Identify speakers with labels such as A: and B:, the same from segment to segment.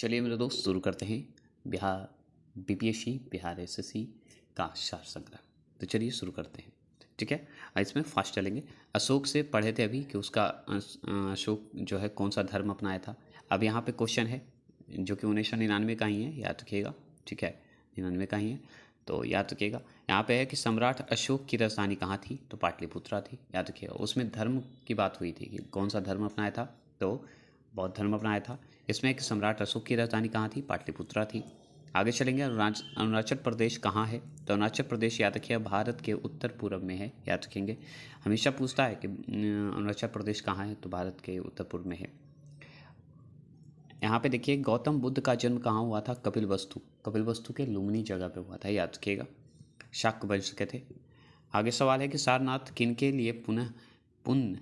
A: चलिए मेरे दोस्त शुरू करते हैं बिहार बीपीएससी बिहार एसएससी का शार संग्रह तो चलिए शुरू करते हैं ठीक है इसमें फास्ट चलेंगे अशोक से पढ़े थे अभी कि उसका अशोक जो है कौन सा धर्म अपनाया था अब यहाँ पे क्वेश्चन है जो कि उन्नीस सौ निन्यानवे का ही है याद रखिएगा ठीक है निन्यानवे का ही है तो याद रखिएगा यहाँ पे है कि सम्राट अशोक की राजधानी कहाँ थी तो पाटलिपुत्रा थी याद रखिएगा उसमें धर्म की बात हुई थी कि कौन सा धर्म अपनाया था तो बौद्ध धर्म अपनाया था इसमें एक सम्राट अशोक की राजधानी कहाँ थी पाटलिपुत्रा थी आगे चलेंगे अरुणाचल प्रदेश कहाँ है तो अरुणाचल प्रदेश याद रखिए भारत के उत्तर पूर्व में है याद रखेंगे हमेशा पूछता है कि अरुणाचल प्रदेश कहाँ है तो भारत के उत्तर पूर्व में है यहाँ पे देखिए गौतम बुद्ध का जन्म कहाँ हुआ था कपिल वस्तु कपिल वस्तु के लुमनी जगह पे हुआ था याद रखिएगा शाक वंश के थे आगे सवाल है कि सारनाथ किन के लिए पुनः पुण्य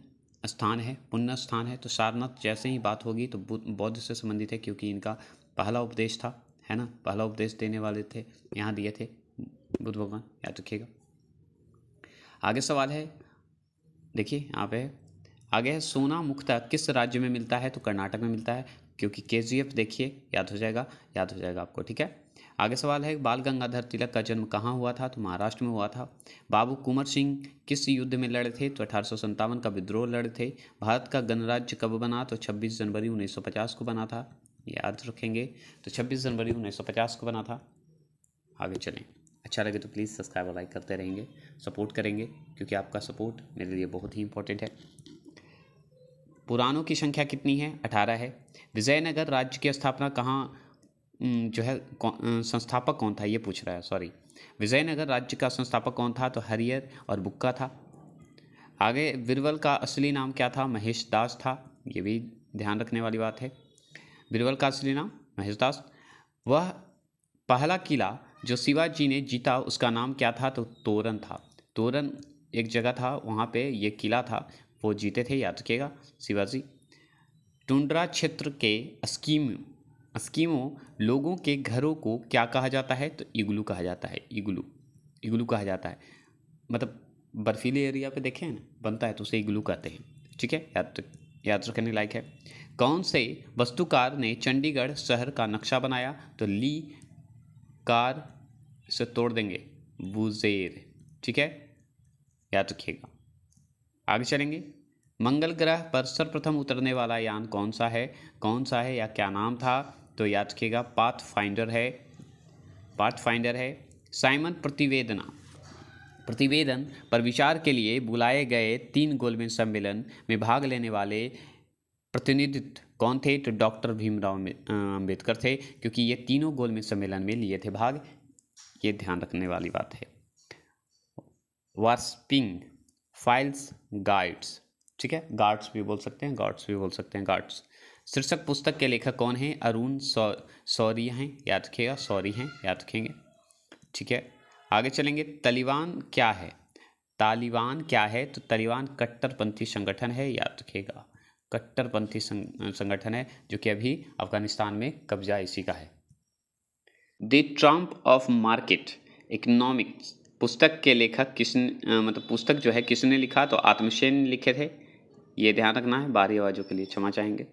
A: स्थान है पुण्य स्थान है तो सारनाथ जैसे ही बात होगी तो बौद्ध से संबंधित है क्योंकि इनका पहला उपदेश था है ना पहला उपदेश देने वाले थे यहाँ दिए थे बुद्ध भगवान याद रखिएगा आगे सवाल है देखिए यहाँ पे आगे है सोना मुख्ता किस राज्य में मिलता है तो कर्नाटक में मिलता है क्योंकि के देखिए याद हो जाएगा याद हो जाएगा आपको ठीक है आगे सवाल है बाल गंगाधर तिलक का जन्म कहाँ हुआ था तो महाराष्ट्र में हुआ था बाबू कुमर सिंह किस युद्ध में लड़े थे तो अठारह का विद्रोह लड़े थे भारत का गणराज्य कब बना तो 26 जनवरी 1950 को बना था याद रखेंगे तो 26 जनवरी 1950 को बना था आगे चलें अच्छा लगे तो प्लीज़ सब्सक्राइब और लाइक करते रहेंगे सपोर्ट करेंगे क्योंकि आपका सपोर्ट मेरे लिए बहुत ही इंपॉर्टेंट है पुरानों की संख्या कितनी है अठारह है विजयनगर राज्य की स्थापना कहाँ जो है संस्थापक कौन था ये पूछ रहा है सॉरी विजयनगर राज्य का संस्थापक कौन था तो हरियर और बुक्का था आगे बिरवल का असली नाम क्या था महेश दास था ये भी ध्यान रखने वाली बात है बिरवल का असली नाम महेश दास वह पहला किला जो शिवाजी ने जीता उसका नाम क्या था तो तोरण था तोरण एक जगह था वहाँ पे ये किला था वो जीते थे याद रखिएगा शिवाजी टुंडरा क्षेत्र के स्कीम स्कीमों लोगों के घरों को क्या कहा जाता है तो इग्लू कहा जाता है इग्लू इग्लू कहा जाता है मतलब बर्फीले एरिया पे देखें ना बनता है तो उसे इग्लू कहते हैं ठीक है याद तो याद रखने लायक है कौन से वस्तुकार ने चंडीगढ़ शहर का नक्शा बनाया तो ली कार से तोड़ देंगे बुजेर ठीक है याद रखिएगा आगे चलेंगे मंगल ग्रह पर सर्वप्रथम उतरने वाला यान कौन सा है कौन सा है या क्या नाम था तो याद रखिएगा पाथ फाइंडर है पाथ फाइंडर है साइमन प्रतिवेदना प्रतिवेदन पर विचार के लिए बुलाए गए तीन गोलमेज सम्मेलन में भाग लेने वाले प्रतिनिधित्व कौन थे तो डॉक्टर भीमराव अम्बेडकर थे क्योंकि ये तीनों गोलमेज सम्मेलन में लिए थे भाग ये ध्यान रखने वाली बात है वार्सपिंग फाइल्स गाइड्स ठीक है गार्ड्स भी बोल सकते हैं गार्ड्स भी बोल सकते हैं गार्ड्स शीर्षक पुस्तक के लेखक कौन हैं अरुण सौ सौरी हैं याद रखिएगा सौरी हैं याद रखेंगे ठीक है आगे चलेंगे तालिबान क्या है तालिबान क्या है तो तालिबान कट्टरपंथी संगठन है याद रखिएगा कट्टरपंथी संगठन है जो कि अभी अफगानिस्तान में कब्जा इसी का है the triumph of market economics पुस्तक के लेखक किसने मतलब पुस्तक जो है किसने लिखा तो आत्मसेन ने लिखे थे ये ध्यान रखना है बाहरी आवाज़ों के लिए क्षमा चाहेंगे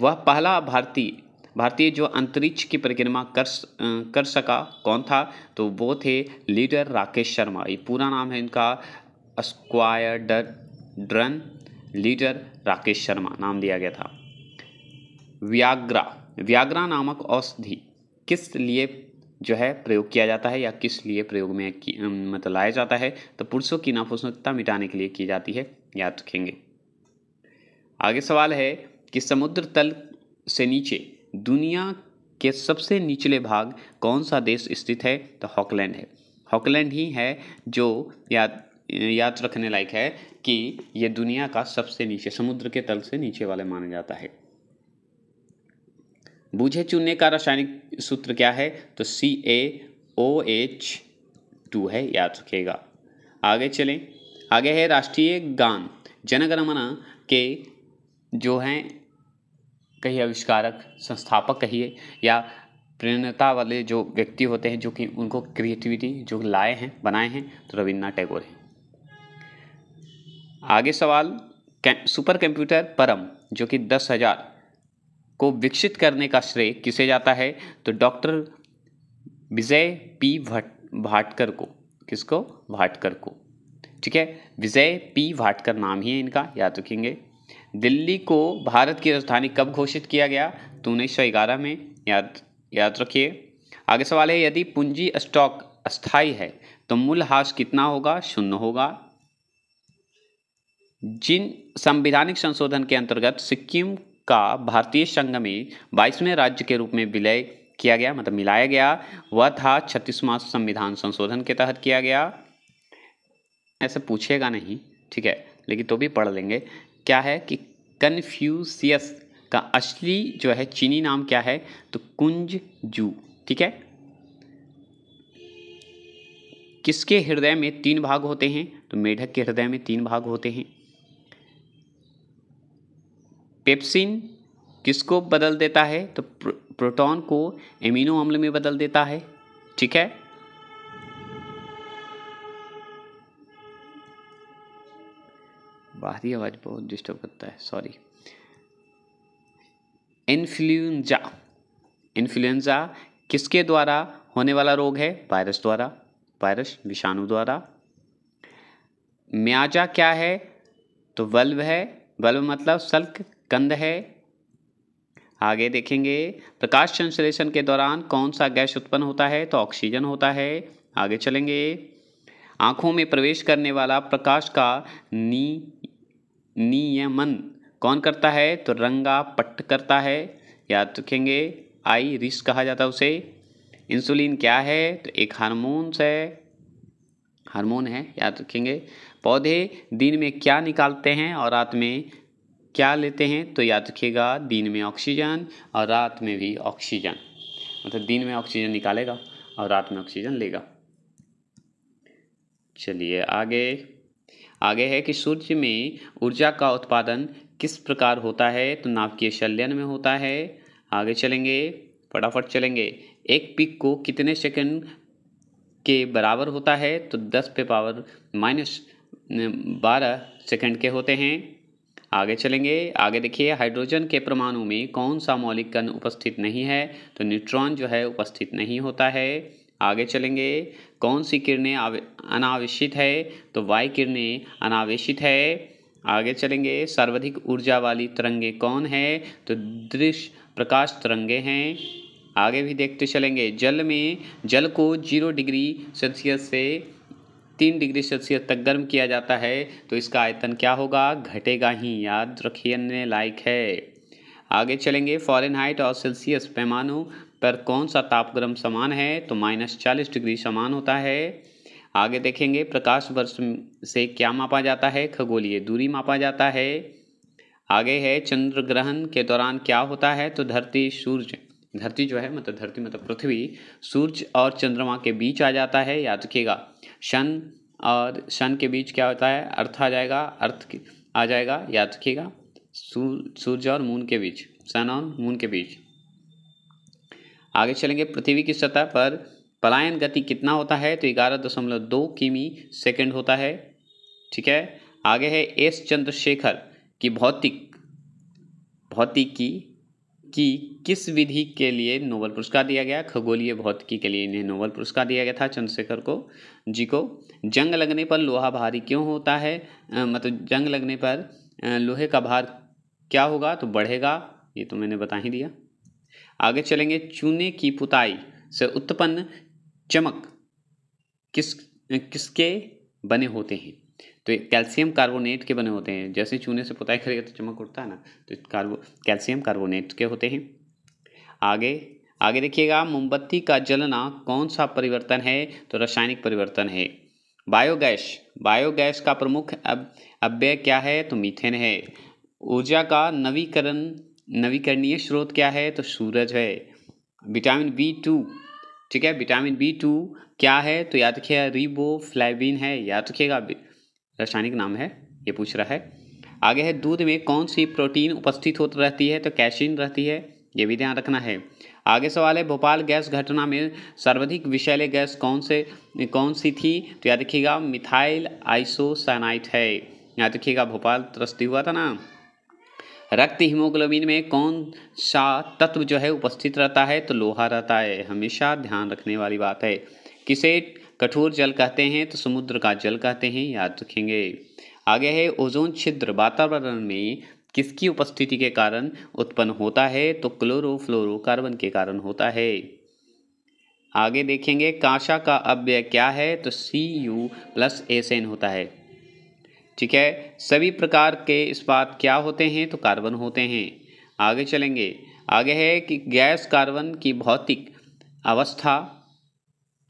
A: वह पहला भारतीय भारतीय जो अंतरिक्ष की परिक्रमा कर कर सका कौन था तो वो थे लीडर राकेश शर्मा ये पूरा नाम है इनका squadron leader Rakesh Sharma नाम दिया गया था व्याग्रा व्याग्रा नामक औषधि किस लिए जो है प्रयोग किया जाता है या किस लिए प्रयोग में मतलब लाया जाता है तो पुरुषों की नापुसकता मिटाने के लिए की जाती है याद रखेंगे आगे सवाल है कि समुद्र तल से नीचे दुनिया के सबसे निचले भाग कौन सा देश स्थित है तो हॉकलैंड है हॉकलैंड ही है जो याद याद रखने लायक है कि यह दुनिया का सबसे नीचे समुद्र के तल से नीचे वाले माना जाता है बूझे चुनने का रासायनिक सूत्र क्या है तो सी ए ओ एच टू है याद रखेगा आगे चलें आगे है राष्ट्रीय गान जनगणमना के जो हैं कहीं आविष्कारक संस्थापक कहिए या प्रेरणता वाले जो व्यक्ति होते हैं जो कि उनको क्रिएटिविटी जो लाए हैं बनाए हैं तो रविन्द्रनाथ टैगोर हैं आगे सवाल कै, सुपर कंप्यूटर परम जो कि दस हज़ार को विकसित करने का श्रेय किसे जाता है तो डॉक्टर विजय पी भट भाटकर को किसको भाटकर को ठीक है विजय पी भाटकर नाम ही है इनका याद रखेंगे दिल्ली को भारत की राजधानी कब घोषित किया गया तो उन्नीस में याद याद रखिए आगे सवाल है यदि पूंजी स्टॉक अस्थाई है तो मूल हास कितना होगा शून्य होगा जिन संविधानिक संशोधन के अंतर्गत सिक्किम का भारतीय संघ में बाईसवें राज्य के रूप में विलय किया गया मतलब मिलाया गया वह था छत्तीसवां संविधान संशोधन के तहत किया गया ऐसे पूछेगा नहीं ठीक है लेकिन तो भी पढ़ लेंगे क्या है कि कन्फ्यूसियस का असली जो है चीनी नाम क्या है तो कुंज जू ठीक है किसके हृदय में तीन भाग होते हैं तो मेढक के हृदय में तीन भाग होते हैं पेप्सिन किसको बदल देता है तो प्रोटॉन को एमिनो अम्ल में बदल देता है ठीक है बाहरी आवाज़ बहुत डिस्टर्ब करता है सॉरी इन्फ्लुएंजा इन्फ्लुएंजा किसके द्वारा होने वाला रोग है वायरस द्वारा वायरस विषाणु द्वारा म्याजा क्या है तो बल्ब है बल्ब मतलब सल्क कंद है आगे देखेंगे प्रकाश संश्लेषण के दौरान कौन सा गैस उत्पन्न होता है तो ऑक्सीजन होता है आगे चलेंगे आँखों में प्रवेश करने वाला प्रकाश का नी नियमन कौन करता है तो रंगा पट्ट करता है याद रखेंगे आई रिस कहा जाता है उसे इंसुलिन क्या है तो एक हारमोन्स है हार्मोन है याद रखेंगे पौधे दिन में क्या निकालते हैं और रात में क्या लेते हैं तो याद रखिएगा दिन में ऑक्सीजन और रात में भी ऑक्सीजन मतलब दिन में ऑक्सीजन निकालेगा और रात में ऑक्सीजन लेगा चलिए आगे आगे है कि सूर्य में ऊर्जा का उत्पादन किस प्रकार होता है तो नाभिकीय शल्यन में होता है आगे चलेंगे फटाफट चलेंगे एक पिक को कितने सेकंड के बराबर होता है तो दस पे पावर माइनस बारह सेकंड के होते हैं आगे चलेंगे आगे देखिए हाइड्रोजन के परमाणु में कौन सा मौलिक कण उपस्थित नहीं है तो न्यूट्रॉन जो है उपस्थित नहीं होता है आगे चलेंगे कौन सी किरणें अनावेशित है तो वाई किरणें अनावेशित है आगे चलेंगे सर्वाधिक ऊर्जा वाली तरंगे कौन है तो दृश्य प्रकाश तरंगे हैं आगे भी देखते चलेंगे जल में जल को जीरो डिग्री सेल्सियस से तीन डिग्री सेल्सियस तक गर्म किया जाता है तो इसका आयतन क्या होगा घटेगा ही याद रखिए लायक है आगे चलेंगे फॉरेनहाइट और सेल्सियस पैमानों पर कौन सा तापक्रम समान है तो माइनस चालीस डिग्री समान होता है आगे देखेंगे प्रकाश वर्ष से क्या मापा जाता है खगोलीय दूरी मापा जाता है आगे है चंद्र ग्रहण के दौरान क्या होता है तो धरती सूर्य धरती जो है मतलब धरती मतलब पृथ्वी सूर्य और चंद्रमा के बीच आ जाता है याद रखिएगा शन और शन के बीच क्या होता है अर्थ आ जाएगा अर्थ आ जाएगा याद रखिएगा सूर्य और मून के बीच सन और मून के बीच आगे चलेंगे पृथ्वी की सतह पर पलायन गति कितना होता है तो ग्यारह दशमलव दो किमी सेकेंड होता है ठीक है आगे है एस चंद्रशेखर की भौतिक भौतिकी की किस विधि के लिए नोबल पुरस्कार दिया गया खगोलीय भौतिकी के लिए इन्हें नोबल पुरस्कार दिया गया था चंद्रशेखर को जी को जंग लगने पर लोहा भारी क्यों होता है मतलब जंग लगने पर लोहे का भार क्या होगा तो बढ़ेगा ये तो मैंने बता ही दिया आगे चलेंगे चूने की पुताई से उत्पन्न चमक किस किसके बने होते हैं तो ये कैल्शियम कार्बोनेट के बने होते हैं जैसे चूने से पुताई करेगा तो चमक उठता है ना तो कार्बो कैल्शियम कार्बोनेट के होते हैं आगे आगे देखिएगा मोमबत्ती का जलना कौन सा परिवर्तन है तो रासायनिक परिवर्तन है बायोगैस बायोगैस का प्रमुख अब अव्यय क्या है तो मीथेन है ऊर्जा का नवीकरण नवीकरणीय स्रोत क्या है तो सूरज है विटामिन बी टू ठीक है विटामिन बी टू क्या है तो याद रखिएगा रिबो फ्लाइबिन है याद रखिएगा रासायनिक नाम है ये पूछ रहा है आगे है दूध में कौन सी प्रोटीन उपस्थित हो रहती है तो कैशिन रहती है ये भी ध्यान रखना है आगे सवाल है भोपाल गैस घटना में सर्वाधिक विषैले गैस कौन से कौन सी थी तो याद रखिएगा मिथाइल आइसोसाइनाइट है याद रखिएगा भोपाल त्रस्ती हुआ था ना रक्त हीमोग्लोबिन में कौन सा तत्व जो है उपस्थित रहता है तो लोहा रहता है हमेशा ध्यान रखने वाली बात है किसे कठोर जल कहते हैं तो समुद्र का जल कहते हैं याद रखेंगे आगे है ओजोन छिद्र वातावरण में किसकी उपस्थिति के कारण उत्पन्न होता है तो क्लोरोफ्लोरोकार्बन के कारण होता है आगे देखेंगे काशा का अव्यय क्या है तो C U plus S N होता है ठीक है सभी प्रकार के इस्पात क्या होते हैं तो कार्बन होते हैं आगे चलेंगे आगे है कि गैस कार्बन की भौतिक अवस्था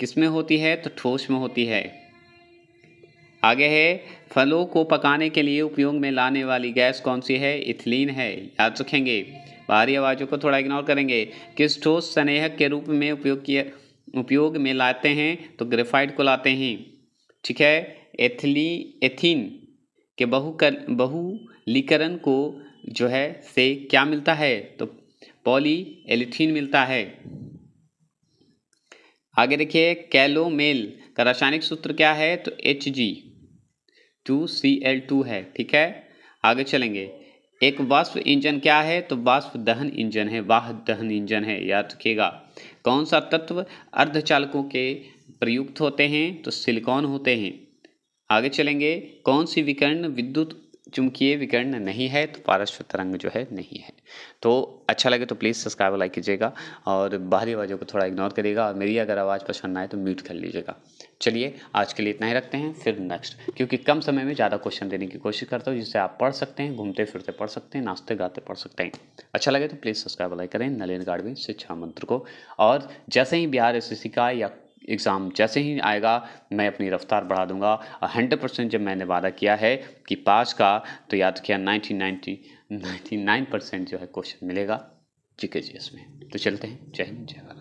A: किस में होती है तो ठोस में होती है आगे है फलों को पकाने के लिए उपयोग में लाने वाली गैस कौन सी है इथिलीन है याद रखेंगे बाहरी आवाज़ों को थोड़ा इग्नोर करेंगे किस ठोस स्नेहक के रूप में उपयोग किया उपयोग में लाते हैं तो ग्रेफाइट को लाते हैं ठीक है एथली एथीन कि बहुकर बहुलीकरण को जो है से क्या मिलता है तो पॉली एलिथीन मिलता है आगे देखिए कैलोमेल का रासायनिक सूत्र क्या है तो H G two C L two है ठीक है आगे चलेंगे एक वाष्प इंजन क्या है तो वाष्प दहन इंजन है वाह दहन इंजन है याद रखिएगा कौन सा तत्व अर्धचालकों के प्रयुक्त होते हैं तो सिलिकॉन होते हैं आगे चलेंगे कौन सी विकर्ण विद्युत चुंबकीय विकर्ण नहीं है तो पारस्व तरंग जो है नहीं है तो अच्छा लगे तो प्लीज़ सब्सक्राइब लाइक कीजिएगा और बाहरी आवाज़ों को थोड़ा इग्नोर करिएगा और मेरी अगर आवाज़ पसंद आए तो म्यूट कर लीजिएगा चलिए आज के लिए इतना ही रखते हैं फिर नेक्स्ट क्योंकि कम समय में ज़्यादा क्वेश्चन देने की कोशिश करता हूँ जिससे आप पढ़ सकते हैं घूमते फिरते पढ़ सकते हैं नाचते गाते पढ़ सकते हैं अच्छा लगे तो प्लीज़ सब्सक्राइब लाइक करें नलिन गाड़वी शिक्षा मंत्र को और जैसे ही बिहार एस का या एग्ज़ाम जैसे ही आएगा मैं अपनी रफ़्तार बढ़ा दूंगा और हंड्रेड परसेंट जब मैंने वादा किया है कि पास का तो याद किया ninety ninety ninety nine percent जो है क्वेश्चन मिलेगा जी के जी एस में तो चलते हैं जय हिंद जय भारत